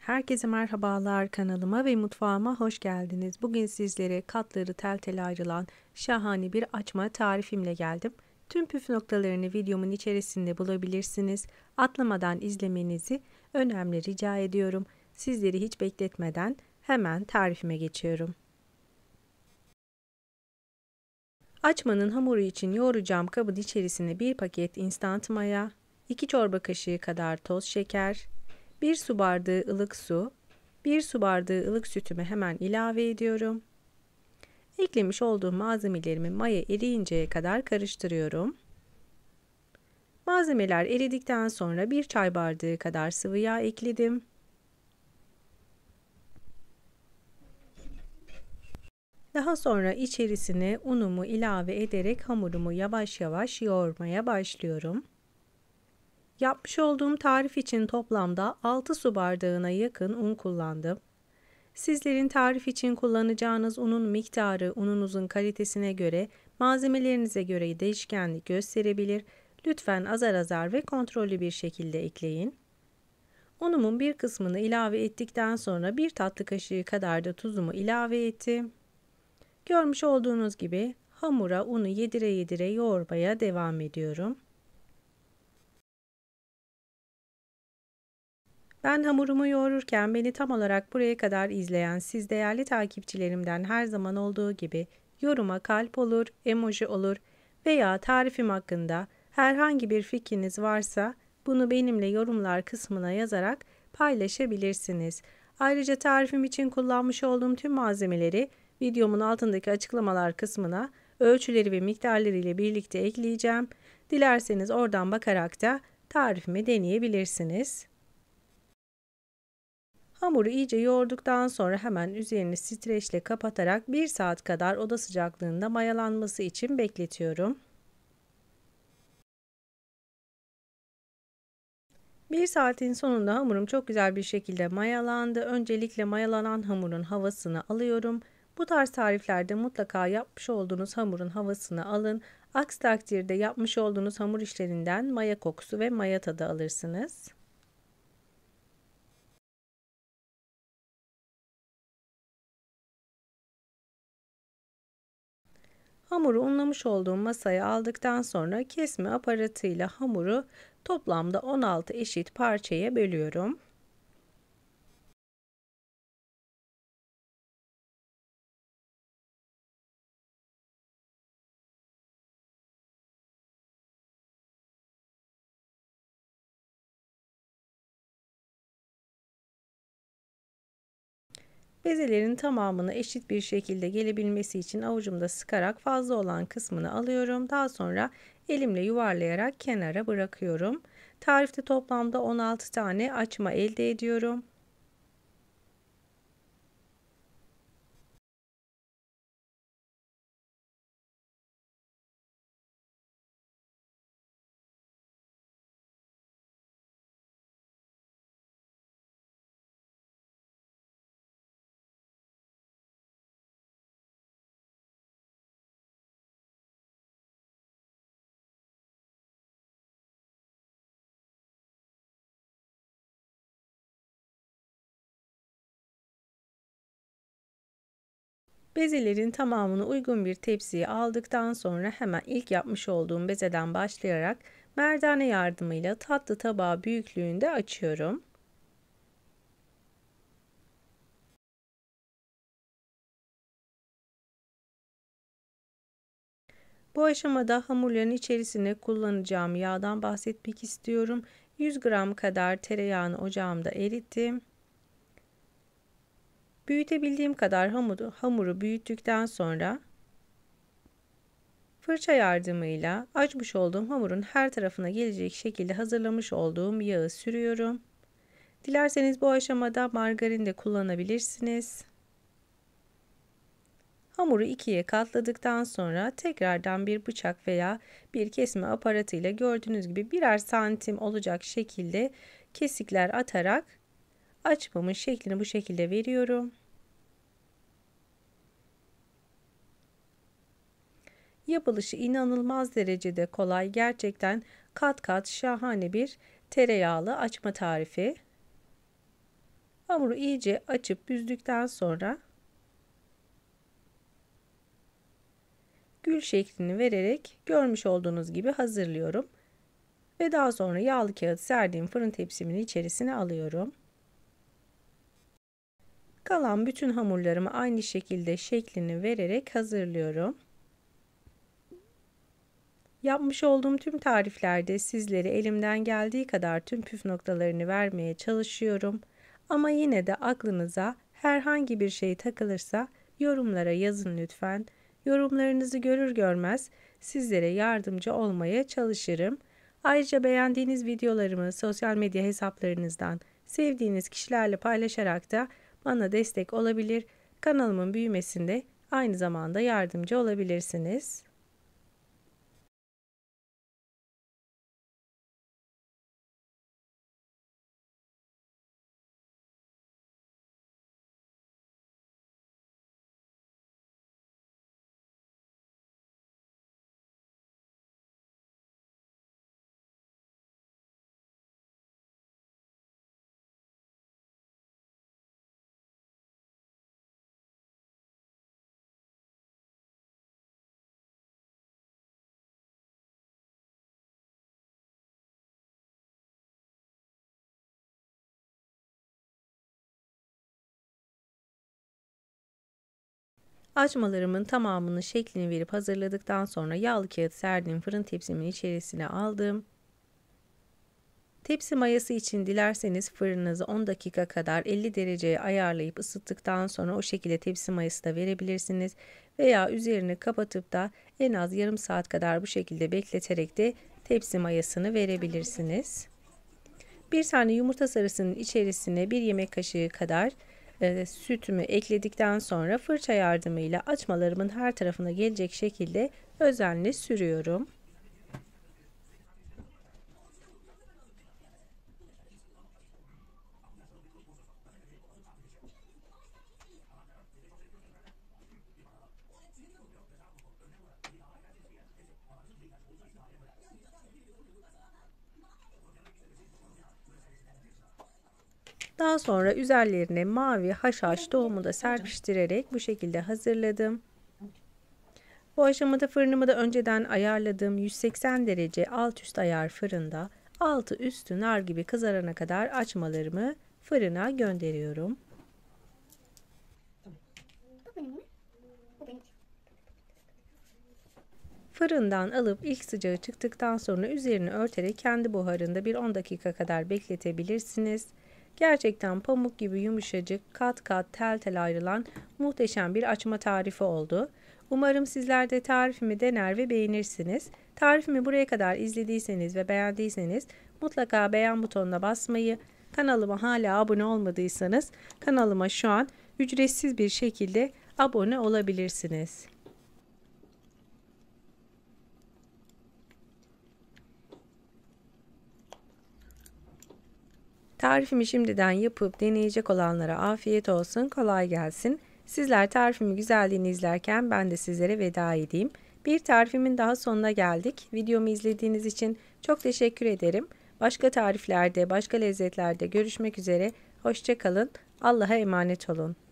Herkese merhabalar kanalıma ve mutfağıma hoş geldiniz. Bugün sizlere katları tel tel ayrılan şahane bir açma tarifimle geldim. Tüm püf noktalarını videomun içerisinde bulabilirsiniz. Atlamadan izlemenizi önemli rica ediyorum. Sizleri hiç bekletmeden hemen tarifime geçiyorum. Açmanın hamuru için yoğuracağım kabın içerisine bir paket instant maya, 2 çorba kaşığı kadar toz şeker, 1 su bardağı ılık su, 1 su bardağı ılık sütümü hemen ilave ediyorum. Eklemiş olduğum malzemelerimi maya eriyinceye kadar karıştırıyorum. Malzemeler eridikten sonra 1 çay bardağı kadar sıvı yağ ekledim. Daha sonra içerisine unumu ilave ederek hamurumu yavaş yavaş yoğurmaya başlıyorum. Yapmış olduğum tarif için toplamda 6 su bardağına yakın un kullandım. Sizlerin tarif için kullanacağınız unun miktarı ununuzun kalitesine göre, malzemelerinize göre değişkenlik gösterebilir. Lütfen azar azar ve kontrollü bir şekilde ekleyin. Unumun bir kısmını ilave ettikten sonra bir tatlı kaşığı kadar da tuzumu ilave ettim. Görmüş olduğunuz gibi hamura unu yedire yedire yoğurmaya devam ediyorum. Ben hamurumu yoğururken beni tam olarak buraya kadar izleyen siz değerli takipçilerimden her zaman olduğu gibi yoruma kalp olur, emoji olur veya tarifim hakkında herhangi bir fikriniz varsa bunu benimle yorumlar kısmına yazarak paylaşabilirsiniz. Ayrıca tarifim için kullanmış olduğum tüm malzemeleri videomun altındaki açıklamalar kısmına ölçüleri ve miktarları ile birlikte ekleyeceğim. Dilerseniz oradan bakarak da tarifimi deneyebilirsiniz. Hamuru iyice yoğurduktan sonra hemen üzerini streçle kapatarak 1 saat kadar oda sıcaklığında mayalanması için bekletiyorum. 1 saatin sonunda hamurum çok güzel bir şekilde mayalandı. Öncelikle mayalanan hamurun havasını alıyorum. Bu tarz tariflerde mutlaka yapmış olduğunuz hamurun havasını alın. Aksi takdirde yapmış olduğunuz hamur işlerinden maya kokusu ve maya tadı alırsınız. Hamuru unlamış olduğum masaya aldıktan sonra kesme aparatıyla hamuru toplamda 16 eşit parçaya bölüyorum. Bezelerin tamamını eşit bir şekilde gelebilmesi için avucumda sıkarak fazla olan kısmını alıyorum. Daha sonra elimle yuvarlayarak kenara bırakıyorum. Tarifte toplamda 16 tane açma elde ediyorum. Bezelerin tamamını uygun bir tepsiye aldıktan sonra hemen ilk yapmış olduğum bezeden başlayarak merdane yardımıyla tatlı tabağı büyüklüğünde açıyorum. Bu aşamada hamurların içerisine kullanacağım yağdan bahsetmek istiyorum. 100 gram kadar tereyağını ocağımda erittim. Büyütebildiğim kadar hamuru, hamuru büyüttükten sonra fırça yardımıyla açmış olduğum hamurun her tarafına gelecek şekilde hazırlamış olduğum yağı sürüyorum. Dilerseniz bu aşamada margarin de kullanabilirsiniz. Hamuru ikiye katladıktan sonra tekrardan bir bıçak veya bir kesme aparatıyla gördüğünüz gibi birer santim olacak şekilde kesikler atarak açmamın şeklini bu şekilde veriyorum. Yapılışı inanılmaz derecede kolay. Gerçekten kat kat şahane bir tereyağlı açma tarifi. Hamuru iyice açıp büzdükten sonra gül şeklini vererek görmüş olduğunuz gibi hazırlıyorum. Ve daha sonra yağlı kağıt serdiğim fırın tepsimin içerisine alıyorum. Kalan bütün hamurlarımı aynı şekilde şeklini vererek hazırlıyorum. Yapmış olduğum tüm tariflerde sizlere elimden geldiği kadar tüm püf noktalarını vermeye çalışıyorum. Ama yine de aklınıza herhangi bir şey takılırsa yorumlara yazın lütfen. Yorumlarınızı görür görmez sizlere yardımcı olmaya çalışırım. Ayrıca beğendiğiniz videolarımı sosyal medya hesaplarınızdan sevdiğiniz kişilerle paylaşarak da bana destek olabilir. Kanalımın büyümesinde aynı zamanda yardımcı olabilirsiniz. Açmalarımın tamamını şeklini verip hazırladıktan sonra yağlı kağıt serdiğim fırın tepsimin içerisine aldım. Tepsi mayası için dilerseniz fırınınızı 10 dakika kadar 50 dereceye ayarlayıp ısıttıktan sonra o şekilde tepsi mayası da verebilirsiniz veya üzerini kapatıp da en az yarım saat kadar bu şekilde bekleterek de tepsi mayasını verebilirsiniz. Bir tane yumurta sarısının içerisine bir yemek kaşığı kadar e, sütümü ekledikten sonra fırça yardımıyla açmalarımın her tarafına gelecek şekilde özenle sürüyorum. Daha sonra üzerlerine mavi haşhaş tohumu da serpiştirerek bu şekilde hazırladım. Bu aşamada fırınımı da önceden ayarladığım 180 derece alt üst ayar fırında altı üstü nar gibi kızarana kadar açmalarımı fırına gönderiyorum. Fırından alıp ilk sıcağı çıktıktan sonra üzerini örterek kendi buharında bir 10 dakika kadar bekletebilirsiniz. Gerçekten pamuk gibi yumuşacık, kat kat tel tel ayrılan muhteşem bir açma tarifi oldu. Umarım sizler de tarifimi dener ve beğenirsiniz. Tarifimi buraya kadar izlediyseniz ve beğendiyseniz mutlaka beğen butonuna basmayı, kanalıma hala abone olmadıysanız kanalıma şu an ücretsiz bir şekilde abone olabilirsiniz. Tarifimi şimdiden yapıp deneyecek olanlara afiyet olsun, kolay gelsin. Sizler tarifimi güzelliğini izlerken ben de sizlere veda edeyim. Bir tarifimin daha sonuna geldik. Videomu izlediğiniz için çok teşekkür ederim. Başka tariflerde, başka lezzetlerde görüşmek üzere. Hoşçakalın. Allah'a emanet olun.